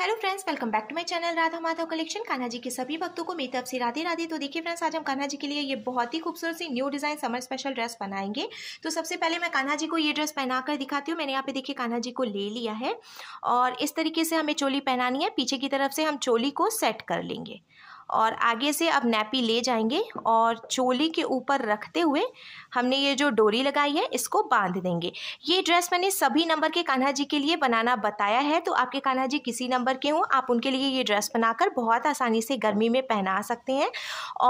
hello friends welcome back to my channel Radha Madhav collection Kanha ji के सभी भक्तों को मेरी तरफ से राधे राधे तो देखिए फ्रेंड्स आज हम कान्हा जी के लिए ये बहुत ही खूबसूरत सी new design summer special dress बनाएंगे तो सबसे पहले मैं कान्हा जी को ये ड्रेस पहना कर दिखाती हूँ मैंने यहाँ पे देखिए कान्हा जी को ले लिया है और इस तरीके से हमें चोली पहनानी है पीछे की तरफ से हम चोली को सेट कर लेंगे और आगे से अब नैपी ले जाएंगे और चोली के ऊपर रखते हुए हमने ये जो डोरी लगाई है इसको बांध देंगे ये ड्रेस मैंने सभी नंबर के कान्हा जी के लिए बनाना बताया है तो आपके कान्हा जी किसी नंबर के हों आप उनके लिए ये ड्रेस बनाकर बहुत आसानी से गर्मी में पहना सकते हैं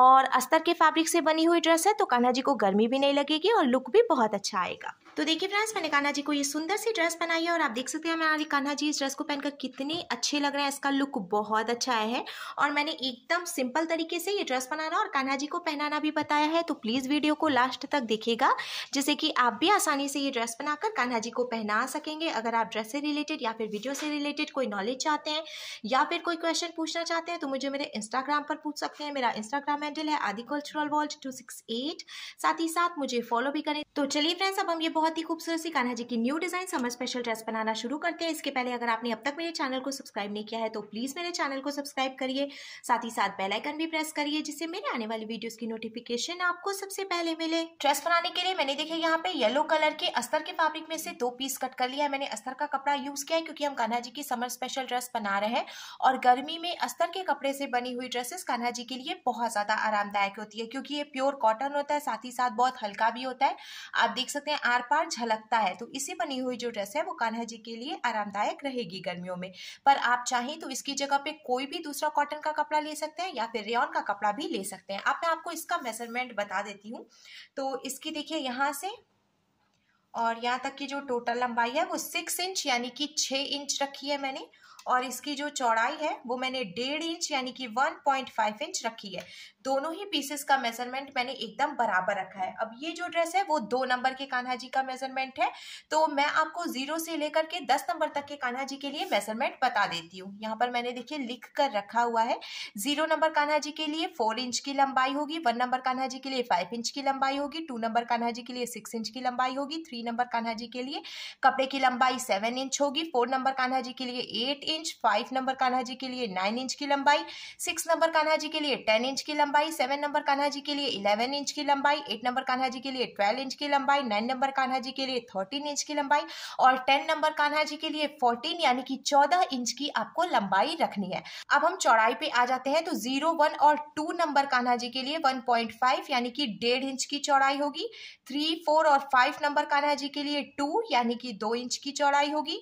और अस्तर के फैब्रिक से बनी हुई ड्रेस है तो कान्हा जी को गर्मी भी नहीं लगेगी और लुक भी बहुत अच्छा आएगा तो देखिए फ्रेंड्स मैंने कान्हा जी को ये सुंदर सी ड्रेस बनाई है और आप देख सकते हैं हमारे कान्हा जी इस ड्रेस को पहनकर कितने अच्छे लग रहे हैं इसका लुक बहुत अच्छा आया है और मैंने एकदम सिंपल तरीके से ये ड्रेस बनाना और कान्हा जी को पहनाना भी बताया है तो प्लीज़ वीडियो को लास्ट तक देखिएगा जैसे कि आप भी आसानी से ये ड्रेस बनाकर कान्हा जी को पहना सकेंगे अगर आप ड्रेस से रिलेटेड या फिर वीडियो से रिलेटेड कोई नॉलेज चाहते हैं या फिर कोई क्वेश्चन पूछना चाहते हैं तो मुझे मेरे इंस्टाग्राम पर पूछ सकते हैं मेरा इंस्टाग्राम हैंडल है Aadi cultural world two six eight साथ ही साथ मुझे फॉलो भी करें तो चलिए फ्रेंड्स अब हम ये बहुत बहुत ही खूबसूरत सी कान्हा जी की new design summer special dress बनाना शुरू करते हैं इसके पहले अगर आपने अब तक मेरे चैनल को सब्सक्राइब नहीं किया है तो प्लीज़ मेरे चैनल को सब्सक्राइब करिए साथ ही साथ बेल आइकन भी प्रेस करिए जिससे मेरे आने वाली वीडियोस की नोटिफिकेशन आपको सबसे पहले मिले ड्रेस बनाने के लिए मैंने देखे यहाँ पे येलो कलर के अस्तर के फैब्रिक में से दो पीस कट कर लिया है मैंने अस्तर का कपड़ा यूज किया है क्योंकि हम कान्हा जी की समर स्पेशल ड्रेस बना रहे हैं और गर्मी में अस्तर के कपड़े से बनी हुई ड्रेसेस कान्हा जी के लिए बहुत ज्यादा आरामदायक होती है क्योंकि ये प्योर कॉटन होता है साथ ही साथ बहुत हल्का भी होता है आप देख सकते हैं आर पार बार झलकता है तो इसी बनी हुई जो ड्रेस है वो कान्हा जी के लिए आरामदायक रहेगी गर्मियों में पर आप चाहें तो इसकी जगह पे कोई भी दूसरा कॉटन का कपड़ा ले सकते हैं या फिर रेन का कपड़ा भी ले सकते हैं अब मैं आपको इसका मेजरमेंट बता देती हूँ तो इसकी देखिए यहाँ से और यहाँ तक की जो टोटल लंबाई है वो सिक्स इंच यानी कि छः इंच रखी है मैंने और इसकी जो चौड़ाई है वो मैंने डेढ़ इंच यानी कि 1.5 इंच रखी है दोनों ही पीसेस का मेजरमेंट मैंने एकदम बराबर रखा है अब ये जो ड्रेस है वो दो नंबर के कान्हा जी का मेजरमेंट है तो मैं आपको जीरो से लेकर के दस नंबर तक के कान्हा जी के लिए मेजरमेंट बता देती हूँ यहाँ पर मैंने देखिए लिख कर रखा हुआ है जीरो नंबर कान्हा जी के लिए फोर इंच की लंबाई होगी वन नंबर कान्हा जी के लिए फाइव इंच की लंबाई होगी टू नंबर कान्हा जी के लिए सिक्स इंच की लंबाई होगी थ्री नंबर कान्हा जी के लिए कपड़े की लंबाई सेवन इंच होगी फोर नंबर कान्हा जी के लिए eight inch five number Kanha ji के लिए नाइन इंच की लंबाई सिक्स नंबर कान्हा जी के लिए टेन इंच की लंबाई सेवन नंबर कान्हा जी के लिए इलेवन इंच की लंबाई एट नंबर कान्हा जी के लिए ट्वेल्व इंच की लंबाई नाइन नंबर कान्हा जी के लिए थर्टीन इंच की लंबाई और टेन नंबर कान्हा जी के लिए फोर्टीन यानी कि चौदह इंच की आपको लंबाई रखनी है अब हम चौड़ाई पे आ जाते हैं तो जीरो वन और टू नंबर कान्हा जी के लिए वन पॉइंट फाइव यानी कि डेढ़ इंच की चौड़ाई होगी थ्री फोर और फाइव नंबर कान्हा जी के लिए टू यानी कि दो इंच की चौड़ाई होगी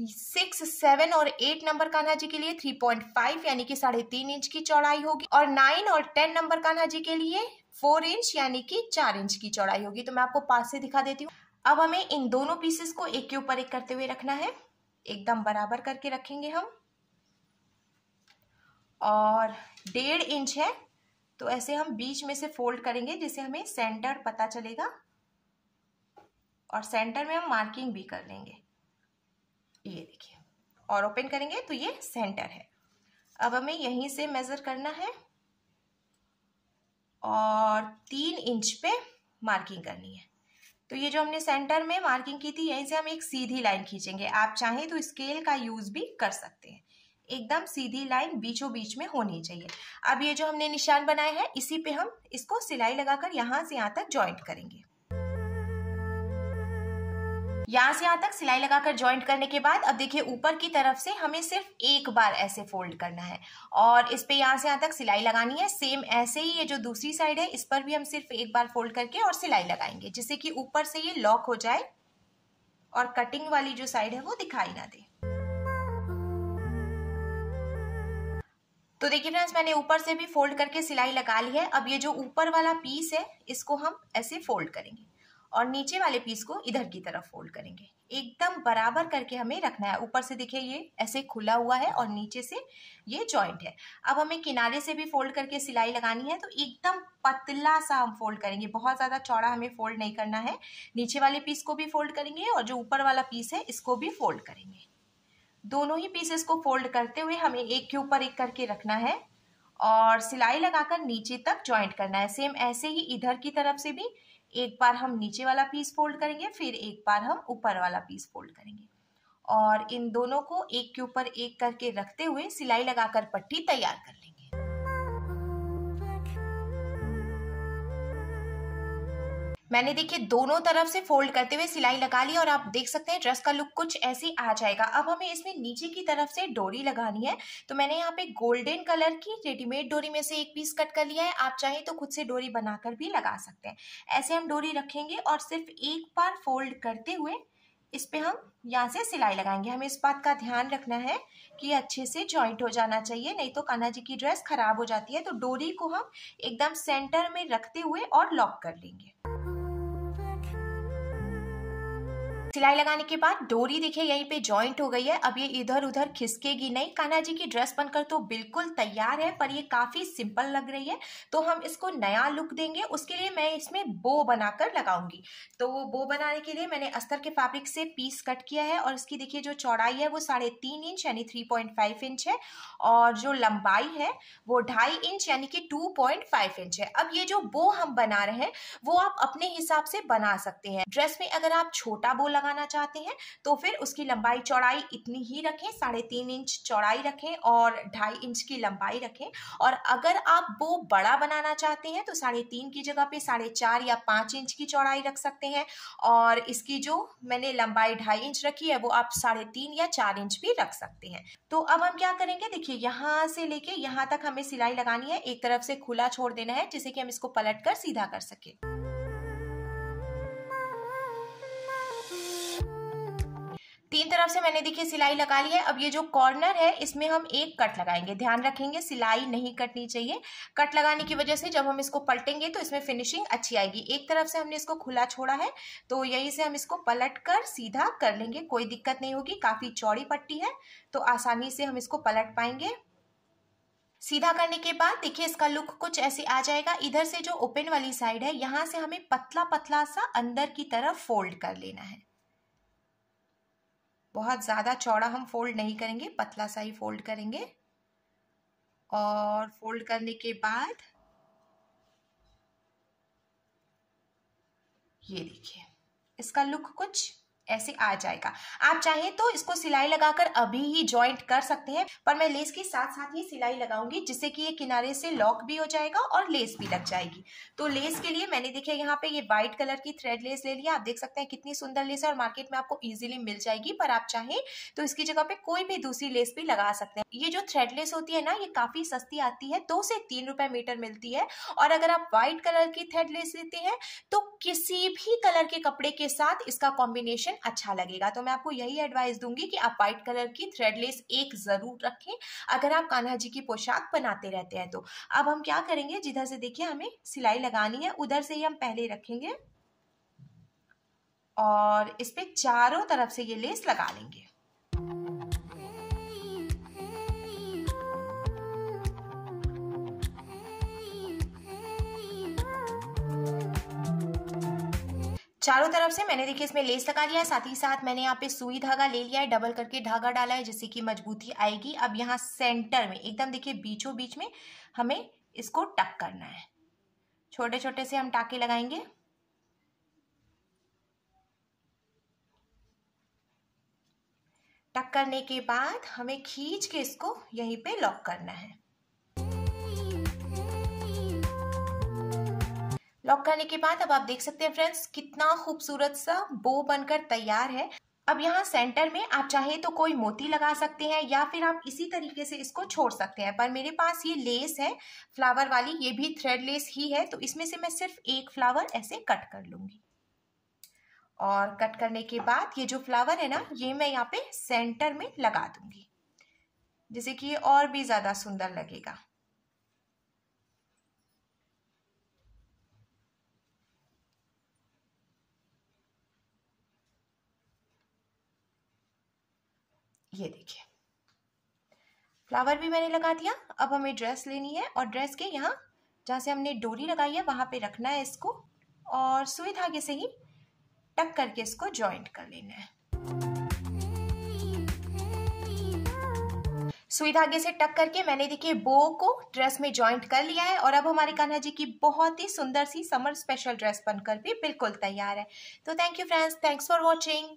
सिक्स सेवन और एट नंबर कान्हा जी के लिए थ्री पॉइंट फाइव यानी कि साढ़े तीन इंच की चौड़ाई होगी और नाइन और टेन नंबर कान्हा जी के लिए फोर इंच यानी कि चार इंच की चौड़ाई होगी तो मैं आपको पास से दिखा देती हूँ अब हमें इन दोनों पीसेस को एक के ऊपर एक करते हुए रखना है एकदम बराबर करके रखेंगे हम और डेढ़ इंच है तो ऐसे हम बीच में से फोल्ड करेंगे जिससे हमें सेंटर पता चलेगा और सेंटर में हम मार्किंग भी कर लेंगे और ओपन करेंगे तो ये सेंटर है अब हमें यहीं से मेज़र करना है और तीन इंच पे मार्किंग करनी है तो ये जो हमने सेंटर में मार्किंग की थी यहीं से हम एक सीधी लाइन खींचेंगे आप चाहें तो स्केल का यूज़ भी कर सकते हैं एकदम सीधी लाइन बीचों बीच में होनी चाहिए अब ये जो हमने निशान बनाया है इसी पे हम इसको सिलाई लगाकर यहाँ से यहाँ तक ज्वाइंट करेंगे यहाँ से यहाँ तक सिलाई लगाकर ज्वाइंट करने के बाद अब देखिए ऊपर की तरफ से हमें सिर्फ एक बार ऐसे फोल्ड करना है और इस पे यहाँ से यहाँ तक सिलाई लगानी है सेम ऐसे ही ये जो दूसरी साइड है इस पर भी हम सिर्फ एक बार फोल्ड करके और सिलाई लगाएंगे जिससे कि ऊपर से ये लॉक हो जाए और कटिंग वाली जो साइड है वो दिखाई ना दे तो देखिए फ्रेंड्स मैंने ऊपर से भी फोल्ड करके सिलाई लगा ली है अब ये जो ऊपर वाला पीस है इसको हम ऐसे फोल्ड करेंगे और नीचे वाले पीस को इधर की तरफ फोल्ड करेंगे एकदम बराबर करके हमें रखना है ऊपर से देखिए ये ऐसे खुला हुआ है और नीचे से ये जॉइंट है अब हमें किनारे से भी फोल्ड करके सिलाई लगानी है तो एकदम पतला सा हम फोल्ड करेंगे बहुत ज़्यादा चौड़ा हमें फोल्ड नहीं करना है नीचे वाले पीस को भी फोल्ड करेंगे और जो ऊपर वाला पीस है इसको भी फोल्ड करेंगे दोनों ही पीसेस को फोल्ड करते हुए हमें एक के ऊपर एक करके रखना है और सिलाई लगाकर नीचे तक ज्वाइंट करना है सेम ऐसे ही इधर की तरफ से भी एक बार हम नीचे वाला पीस फोल्ड करेंगे फिर एक बार हम ऊपर वाला पीस फोल्ड करेंगे और इन दोनों को एक के ऊपर एक करके रखते हुए सिलाई लगाकर पट्टी तैयार कर लेंगे मैंने देखिए दोनों तरफ से फोल्ड करते हुए सिलाई लगा ली और आप देख सकते हैं ड्रेस का लुक कुछ ऐसे आ जाएगा अब हमें इसमें नीचे की तरफ से डोरी लगानी है तो मैंने यहाँ पे गोल्डन कलर की रेडीमेड डोरी में से एक पीस कट कर लिया है आप चाहें तो खुद से डोरी बनाकर भी लगा सकते हैं ऐसे हम डोरी रखेंगे और सिर्फ एक बार फोल्ड करते हुए इस पर हम यहाँ से सिलाई लगाएंगे हमें इस बात का ध्यान रखना है कि अच्छे से जॉइंट हो जाना चाहिए नहीं तो कान्हा जी की ड्रेस खराब हो जाती है तो डोरी को हम एकदम सेंटर में रखते हुए और लॉक कर लेंगे सिलाई लगाने के बाद डोरी देखिए यहीं पे जॉइंट हो गई है अब ये इधर उधर खिसकेगी नहीं कान्हा जी की ड्रेस बनकर तो बिल्कुल तैयार है पर ये काफी सिंपल लग रही है तो हम इसको नया लुक देंगे उसके लिए मैं इसमें बो बनाकर लगाऊंगी तो वो बो बनाने के लिए मैंने अस्तर के फैब्रिक से पीस कट किया है और इसकी देखिए जो चौड़ाई है वो साढ़े तीन इंच यानी थ्री पॉइंट फाइव इंच है और जो लंबाई है वो ढाई इंच यानी कि टू पॉइंट फाइव इंच है अब ये जो बो हम बना रहे हैं वो आप अपने हिसाब से बना सकते हैं ड्रेस में अगर आप छोटा बो लगा लगाना चाहते हैं तो फिर उसकी लंबाई चौड़ाई इतनी ही रखें साढ़े तीन इंच चौड़ाई रखें और ढाई इंच की लंबाई रखें और अगर आप वो बड़ा बनाना चाहते हैं तो साढ़े तीन की जगह पे साढ़े चार या पाँच इंच की चौड़ाई रख सकते हैं और इसकी जो मैंने लंबाई ढाई इंच रखी है वो आप साढ़े तीन या चार इंच भी रख सकते हैं तो अब हम क्या करेंगे देखिए यहाँ से लेके यहाँ तक हमें सिलाई लगानी है एक तरफ से खुला छोड़ देना है जिससे कि हम इसको पलट कर सीधा कर सके तीन तरफ से मैंने देखिए सिलाई लगा ली है अब ये जो कॉर्नर है इसमें हम एक कट लगाएंगे ध्यान रखेंगे सिलाई नहीं कटनी चाहिए कट लगाने की वजह से जब हम इसको पलटेंगे तो इसमें फिनिशिंग अच्छी आएगी एक तरफ से हमने इसको खुला छोड़ा है तो यहीं से हम इसको पलट कर सीधा कर लेंगे कोई दिक्कत नहीं होगी काफ़ी चौड़ी पट्टी है तो आसानी से हम इसको पलट पाएंगे सीधा करने के बाद देखिए इसका लुक कुछ ऐसे आ जाएगा इधर से जो ओपन वाली साइड है यहाँ से हमें पतला पतला सा अंदर की तरफ फोल्ड कर लेना है बहुत ज़्यादा चौड़ा हम फोल्ड नहीं करेंगे पतला सा ही फोल्ड करेंगे और फोल्ड करने के बाद ये देखिए इसका लुक कुछ ऐसे आ जाएगा आप चाहें तो इसको सिलाई लगाकर अभी ही ज्वाइंट कर सकते हैं पर मैं लेस के साथ साथ ही सिलाई लगाऊंगी जिससे कि ये किनारे से लॉक भी हो जाएगा और लेस भी लग जाएगी तो लेस के लिए मैंने देखिए यहाँ पे ये व्हाइट कलर की थ्रेड लेस ले लिया आप देख सकते हैं कितनी सुंदर लेस है और मार्केट में आपको ईजिली मिल जाएगी पर आप चाहें तो इसकी जगह पे कोई भी दूसरी लेस भी लगा सकते हैं ये जो थ्रेड लेस होती है ना ये काफी सस्ती आती है दो से तीन रुपए मीटर मिलती है और अगर आप व्हाइट कलर की थ्रेड लेस लेते हैं तो किसी भी कलर के कपड़े के साथ इसका कॉम्बिनेशन अच्छा लगेगा तो मैं आपको यही एडवाइस दूंगी कि आप व्हाइट कलर की थ्रेडलेस एक ज़रूर रखें अगर आप कान्हा जी की पोशाक बनाते रहते हैं तो अब हम क्या करेंगे जिधर से देखिए हमें सिलाई लगानी है उधर से ही हम पहले रखेंगे और इस पर चारों तरफ से ये लेस लगा लेंगे चारों तरफ से मैंने देखिए इसमें लेस लगा लिया है साथ ही साथ मैंने यहाँ पे सुई धागा ले लिया है डबल करके धागा डाला है जिससे कि मजबूती आएगी अब यहाँ सेंटर में एकदम देखिए बीचों बीच में हमें इसको टक करना है छोटे छोटे से हम टाके लगाएंगे टक करने के बाद हमें खींच के इसको यहीं पे लॉक करना है लॉक करने के बाद अब आप देख सकते हैं फ्रेंड्स कितना खूबसूरत सा बो बनकर तैयार है अब यहाँ सेंटर में आप चाहे तो कोई मोती लगा सकते हैं या फिर आप इसी तरीके से इसको छोड़ सकते हैं पर मेरे पास ये लेस है फ्लावर वाली ये भी थ्रेड लेस ही है तो इसमें से मैं सिर्फ एक फ्लावर ऐसे कट कर लूंगी और कट करने के बाद ये जो फ्लावर है ना ये मैं यहाँ पे सेंटर में लगा दूंगी जिससे कि ये और भी ज़्यादा सुंदर लगेगा ये देखिए फ्लावर भी मैंने लगा दिया अब हमें ड्रेस लेनी है और ड्रेस के यहाँ जहाँ से हमने डोरी लगाई है वहाँ पे रखना है इसको और सुई धागे से ही टक करके इसको जॉइंट कर लेना है सुई धागे से टक करके मैंने देखिए बो को ड्रेस में ज्वाइंट कर लिया है और अब हमारे कान्हा जी की बहुत ही सुंदर सी समर स्पेशल ड्रेस बनकर भी बिल्कुल तैयार है तो thank you friends thanks for watching